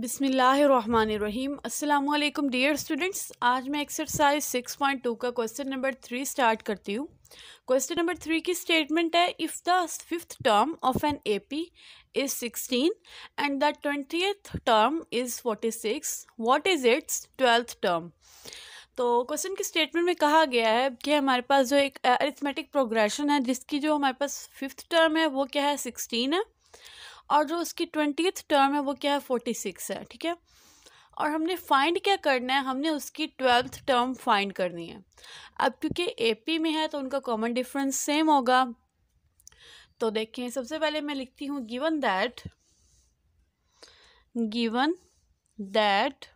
बिसमीम् अल्लाम dear students आज मैं एक्सरसाइज 6.2 का क्वेश्चन नंबर थ्री स्टार्ट करती हूँ क्वेश्चन नंबर थ्री की स्टेटमेंट है if the fifth term of an A P is sixteen and the twentieth term is forty six what is its twelfth term तो question की statement में कहा गया है कि हमारे पास जो एक अरिथमेटिक प्रोग्रेशन है जिसकी जो हमारे पास फिफ्थ टर्म है वो क्या है सिक्सटीन है और जो उसकी ट्वेंटी टर्म है वो क्या है फोर्टी सिक्स है ठीक है और हमने फाइंड क्या करना है हमने उसकी ट्वेल्थ टर्म फाइंड करनी है अब क्योंकि एपी में है तो उनका कॉमन डिफरेंस सेम होगा तो देखें सबसे पहले मैं लिखती हूँ given that given that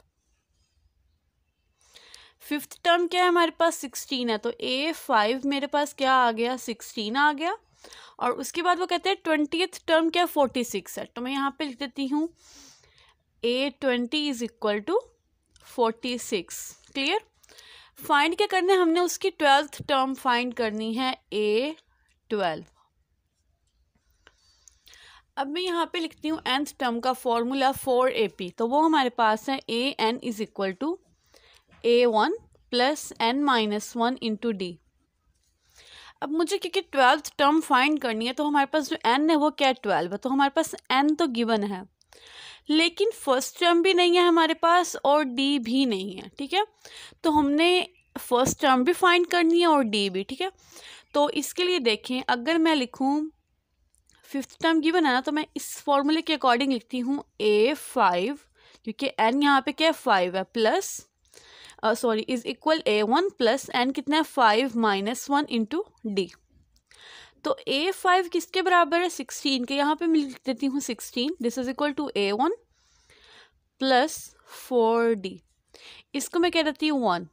fifth term क्या है हमारे पास सिक्सटीन है तो ए फाइव मेरे पास क्या आ गया सिक्सटीन आ गया और उसके बाद वो कहते हैं ट्वेंटी टर्म क्या फोर्टी सिक्स है तो मैं यहाँ पे लिख देती हूँ a twenty is equal to forty six clear find क्या करना है हमने उसकी ट्वेल्थ टर्म फाइंड करनी है ए ट्वेल्व अब मैं यहाँ पे लिखती हूँ एंथ टर्म का फॉर्मूला फोर ए पी तो वो हमारे पास है a n is equal to a one plus n minus one into d अब मुझे क्योंकि ट्वेल्थ टर्म फाइंड करनी है तो हमारे पास जो एन है वो क्या ट्वेल्व है तो हमारे पास एन तो गिवन है लेकिन फर्स्ट टर्म भी नहीं है हमारे पास और डी भी नहीं है ठीक है तो हमने फर्स्ट टर्म भी फाइंड करनी है और डी भी ठीक है तो इसके लिए देखें अगर मैं लिखूँ फिफ्थ टर्म गिवन है ना तो मैं इस फॉर्मूले के अकॉर्डिंग लिखती हूँ ए फाइव क्योंकि एन यहाँ पे क्या है फाइव है plus sorry is equal A one plus N कितना है five minus one into D तो ए फाइव किसके बराबर है सिक्सटीन के यहाँ पे मैं लिख देती हूँ sixteen this is equal to a one plus four d इसको मैं कह देती हूँ वन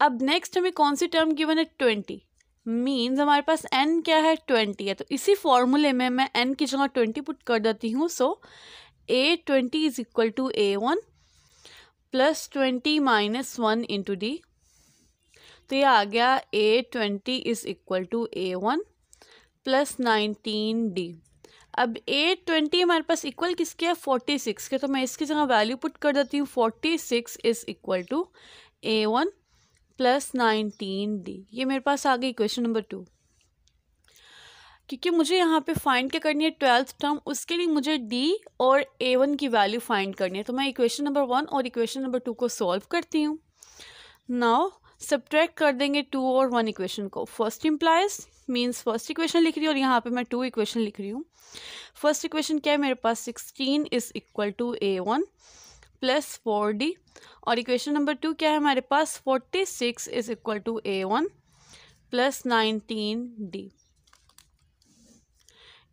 अब नेक्स्ट हमें कौन सी टर्म गिवन है ट्वेंटी मीन्स हमारे पास एन क्या है ट्वेंटी है तो इसी फॉर्मूले में मैं एन की जगह ट्वेंटी पुट कर देती हूँ so a twenty is equal to a one plus twenty minus one into D तो ये आ गया a twenty is equal to a one plus nineteen d अब ए ट्वेंटी हमारे पास इक्वल किसके है फोर्टी सिक्स के तो मैं इसकी जगह वैल्यू पुट कर देती हूँ forty six is equal to a one plus nineteen d ये मेरे पास आ गई इक्वेशन नंबर टू क्योंकि मुझे यहाँ पे फाइंड क्या करनी है ट्वेल्थ टर्म उसके लिए मुझे डी और ए वन की वैल्यू फाइंड करनी है तो मैं इक्वेशन नंबर वन और इक्वेशन नंबर टू को सॉल्व करती हूँ नाउ सब्ट्रैक्ट कर देंगे टू और वन इक्वेशन को first implies means first equation लिख रही हूँ और यहाँ पे मैं टू इक्वेशन लिख रही हूँ फर्स्ट इक्वेशन क्या है मेरे पास sixteen is equal to a one plus four d और इक्वेशन नंबर टू क्या है हमारे पास forty six is equal to a one plus nineteen d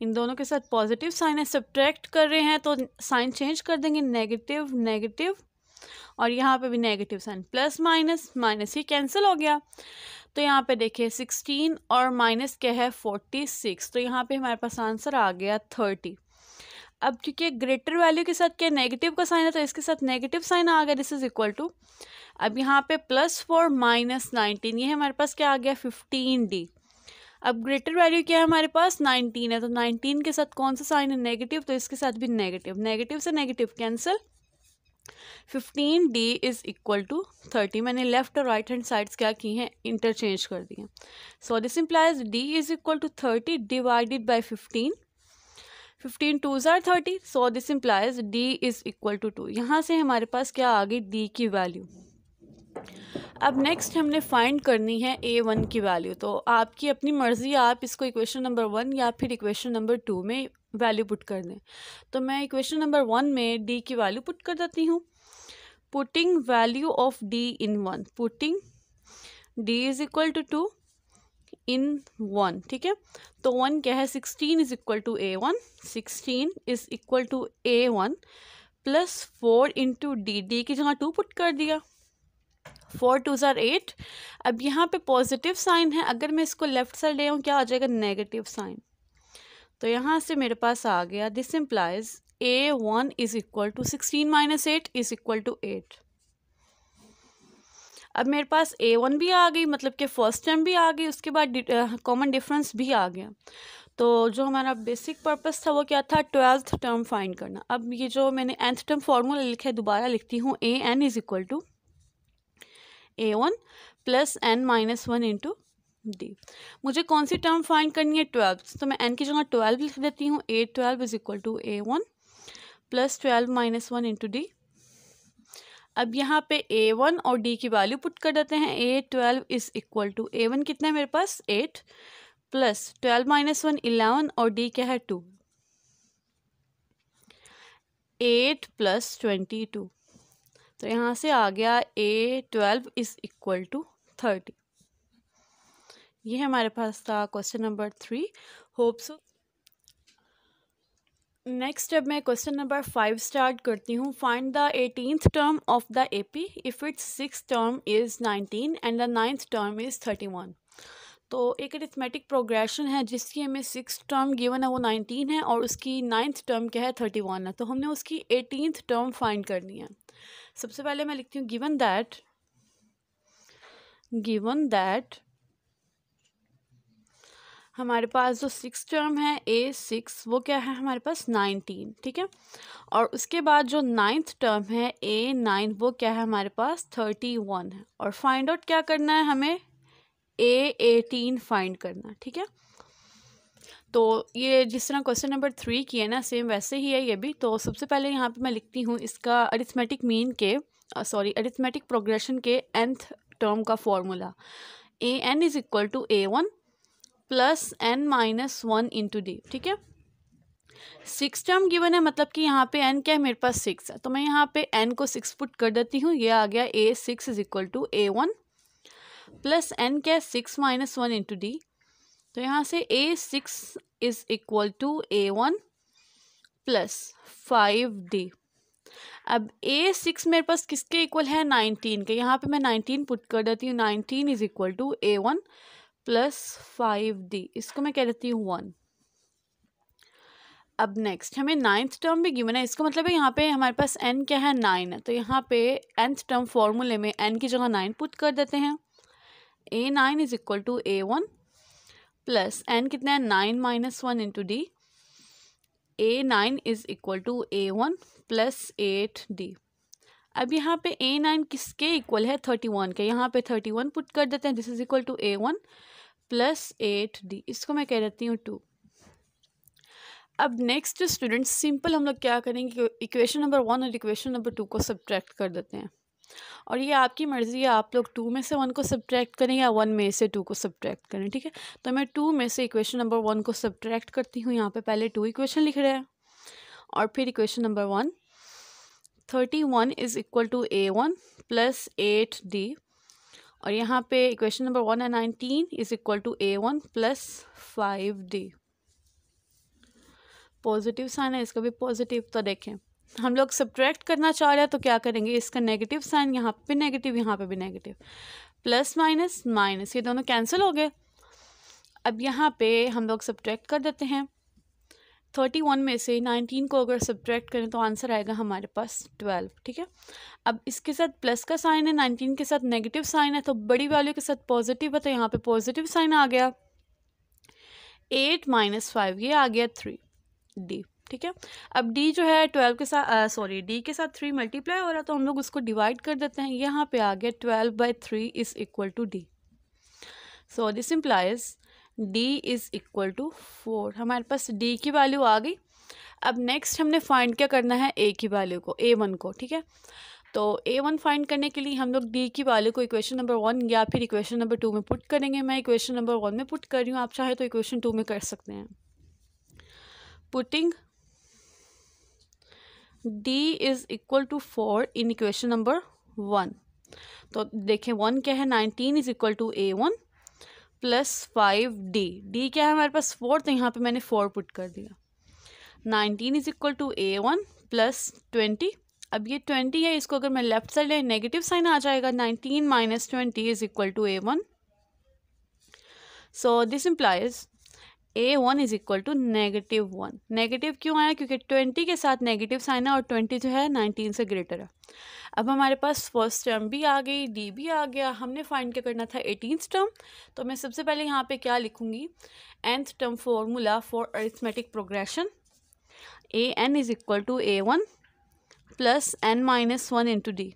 इन दोनों के साथ पॉजिटिव साइन है सब्ट्रैक्ट कर रहे हैं तो साइन चेंज कर देंगे नेगेटिव नेगेटिव और यहाँ पे भी negative sign plus minus minus ही कैंसिल हो गया तो यहाँ पे देखिए सिक्सटीन और माइनस क्या है फोर्टी सिक्स तो यहाँ पे हमारे पास आंसर आ गया थर्टी अब क्योंकि ग्रेटर वैल्यू के साथ क्या नेगेटिव का साइन है तो इसके साथ नेगेटिव साइन आ गया दिस इज इक्वल टू अब यहाँ पे प्लस फोर माइनस नाइनटीन ये हमारे पास क्या आ गया फिफ्टीन डी अब ग्रेटर वैल्यू क्या है हमारे पास 19 है तो 19 के साथ कौन सा साइन है नेगेटिव तो इसके साथ भी नेगेटिव नेगेटिव से negative cancel 15d d is equal to thirty मैंने लेफ्ट और राइट हैंड साइड्स क्या की हैं इंटरचेंज कर दिए so this implies d is equal to thirty divided by fifteen fifteen two are thirty so this implies d is equal to two यहाँ से हमारे पास क्या आ गई डी की वैल्यू अब नेक्स्ट हमने फाइंड करनी है ए वन की वैल्यू तो आपकी अपनी मर्ज़ी आप इसको इक्वेशन नंबर वन या फिर इक्वेशन नंबर टू में वैल्यू पुट कर दें तो मैं इक्वेशन नंबर वन में डी की वैल्यू पुट कर देती हूँ putting value of d in one putting d is equal to two in one ठीक है तो वन क्या है sixteen is equal to a one sixteen is equal to a one plus four into d d की जगह to put कर दिया four to tsar eight अब यहाँ पे पॉजिटिव साइन है अगर मैं इसको लेफ़्ट साइड ले आऊँ क्या आ जाएगा नेगेटिव साइन तो यहाँ से मेरे पास आ गया this implies a one is equal to sixteen minus eight is equal to eight अब मेरे पास ए वन भी आ गई मतलब कि फर्स्ट टर्म भी आ गई उसके बाद कॉमन डिफरेंस भी आ गया तो जो हमारा बेसिक पर्पस था वो क्या था ट्वेल्थ टर्म फाइंड करना अब ये जो मैंने एंथ टर्म फार्मूला लिखा है दोबारा लिखती हूँ a n is equal to a one plus n minus one into d मुझे कौन सी टर्म फाइंड करनी है ट्वेल्व तो मैं एन की जगह ट्वेल्व लिख देती हूँ a twelve is equal to a one plus twelve minus one into d अब यहाँ पे ए वन और डी की वैल्यू पुट कर देते हैं a twelve is equal to a one कितना है मेरे पास eight plus twelve minus one eleven और डी क्या है two eight plus twenty two तो यहाँ से आ गया a twelve is equal to thirty ये हमारे पास था question number three hopes next अब मैं क्वेश्चन नंबर फाइव स्टार्ट करती हूँ find the eighteenth term of the A P if its sixth term is nineteen and the ninth term is thirty one तो एक arithmetic progression है जिसकी हमें six term given है वो नाइनटीन है और उसकी नाइन्थ टर्म क्या है थर्टी वन है तो हमने उसकी एटीनथ टर्म फाइंड करनी है सबसे पहले मैं लिखती हूँ गिवन दैट गिवन दैट हमारे पास जो सिक्स टर्म है ए सिक्स वो क्या है हमारे पास नाइनटीन ठीक है और उसके बाद जो नाइन्थ टर्म है ए नाइन वो क्या है हमारे पास थर्टी वन है और फाइंड आउट क्या करना है हमें ए एटीन फाइंड करना ठीक है तो ये जिस तरह क्वेश्चन नंबर थ्री की है ना सेम वैसे ही है ये भी तो सबसे पहले यहाँ पे मैं लिखती हूँ इसका अरिथमेटिक मीन के सॉरी अरिथमेटिक प्रोग्रेशन के एंथ टर्म का formula a n is equal to a one plus n minus one into d ठीक है सिक्स टर्म गिवन है मतलब कि यहाँ पे एन क्या है मेरे पास सिक्स है तो मैं यहाँ पे एन को सिक्स पुट कर देती हूँ ये आ गया a six is equal to a one plus n क्या है six minus one into D तो यहाँ से a six is equal to a one plus five d अब ए सिक्स मेरे पास किसके इक्वल है नाइनटीन के यहाँ पे मैं नाइनटीन पुट कर देती हूँ nineteen is equal to a one plus five d इसको मैं कह देती हूँ वन अब नेक्स्ट हमें नाइन्थ टर्म भी गिवन है इसका मतलब है यहाँ पे हमारे पास एन क्या है नाइन है तो यहाँ पे एंथ टर्म फॉर्मूले में एन की जगह नाइन पुट कर देते हैं a nine is equal to a one plus N कितना है nine minus one into d a nine is equal to a one plus eight d अब यहाँ पे ए नाइन किसके इक्वल है थर्टी वन के यहाँ पे थर्टी वन पुट कर देते हैं this is equal to a one plus eight d इसको मैं कह देती हूँ टू अब नेक्स्ट स्टूडेंट सिंपल हम लोग क्या करेंगे इक्वेशन नंबर वन और इक्वेशन नंबर टू को सब्ट्रैक्ट कर देते हैं और ये आपकी मर्ज़ी है आप लोग टू में से वन को सब्ट्रैक्ट करें या वन में से टू को सब्ट्रैक्ट करें ठीक है तो मैं टू में से इक्वेशन नंबर वन को सब्ट्रैक्ट करती हूँ यहाँ पर पहले टू इक्वेशन लिख रहे हैं और फिर equation number one thirty one is equal to a one plus eight d और यहाँ पे इक्वेशन नंबर वन है nineteen is equal to a one plus five d positive sign है इसका भी पॉजिटिव तो देखें हम लोग सब्ट्रैक्ट करना चाह रहे हैं तो क्या करेंगे इसका नेगेटिव साइन यहाँ पे नेगेटिव यहाँ पे भी नेगेटिव प्लस माइनस माइनस ये दोनों कैंसिल हो गए अब यहाँ पे हम लोग सब्ट्रैक्ट कर देते हैं थर्टी वन में से नाइनटीन को अगर सब्ट्रैक्ट करें तो आंसर आएगा हमारे पास ट्वेल्व ठीक है अब इसके साथ प्लस का साइन है नाइनटीन के साथ नेगेटिव साइन है तो बड़ी वैल्यू के साथ पॉजिटिव है तो यहाँ पर पॉजिटिव साइन आ गया एट माइनस फाइव ये आ गया थ्री डी ठीक है अब डी जो है ट्वेल्व के साथ सॉरी डी के साथ थ्री मल्टीप्लाई हो रहा है तो हम लोग उसको डिवाइड कर देते हैं यहाँ पे आ गया twelve by three is equal to d so this implies d is equal to four हमारे पास डी की वैल्यू आ गई अब नेक्स्ट हमने फाइंड क्या करना है ए की वैल्यू को ए वन को ठीक है तो ए वन फाइंड करने के लिए हम लोग डी की वैल्यू को इक्वेशन नंबर वन या फिर इक्वेशन नंबर टू में पुट करेंगे मैं इक्वेशन नंबर वन में पुट कर रही हूँ आप चाहे तो इक्वेशन टू में कर सकते हैं putting d is equal to four in equation number one तो देखें वन क्या है nineteen is equal to a one plus five d d क्या है हमारे पास फोर तो यहाँ पे मैंने फोर पुट कर दिया nineteen is equal to a one plus twenty अब ये ट्वेंटी है इसको अगर मैं लेफ्ट साइड लें नेगेटिव साइन आ जाएगा nineteen minus twenty is equal to a one so this implies a one is equal to negative one negative क्यों आया क्योंकि ट्वेंटी के साथ नेगेटिव साइन है और ट्वेंटी जो है नाइनटीन से ग्रेटर है अब हमारे पास फर्स्ट टर्म भी आ गई डी भी आ गया हमने फाइंड क्या करना था एटीन टर्म तो मैं सबसे पहले यहाँ पे क्या लिखूँगी nth term formula for arithmetic progression a n is equal to a one plus n minus one into d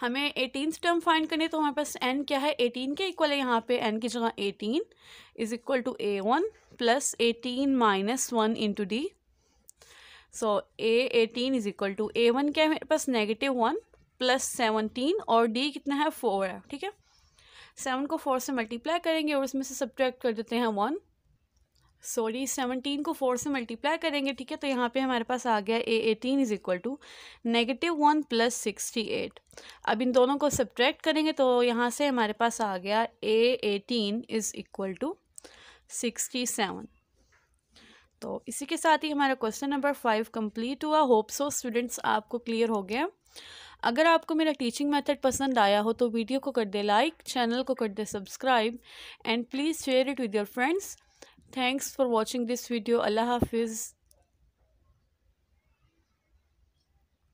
हमें एटीन टर्म फाइंड करनी है तो हमारे पास एन क्या है एटीन के इक्वल है यहाँ पे एन की जगह eighteen is equal to a one plus eighteen minus one into d so a eighteen is equal to a one क्या है मेरे पास नेगेटिव वन प्लस सेवनटीन और डी कितना है फोर है ठीक है सेवन को फोर से मल्टीप्लाई करेंगे और उसमें से सब्ट्रैक्ट कर देते हैं वन सॉरी सेवनटीन को फोर से मल्टीप्लाई करेंगे ठीक है तो यहाँ पे हमारे पास आ गया a eighteen is equal to negative one plus sixty eight अब इन दोनों को सब्ट्रैक्ट करेंगे तो यहाँ से हमारे पास आ गया a eighteen is equal to sixty seven तो इसी के साथ ही हमारा क्वेश्चन नंबर फाइव कंप्लीट हुआ होप सो स्टूडेंट्स आपको क्लियर हो गया अगर आपको मेरा टीचिंग मेथड पसंद आया हो तो वीडियो को कर दे लाइक चैनल को कर दे subscribe and please share it with your friends Thanks for watching this video. Allah Hafiz.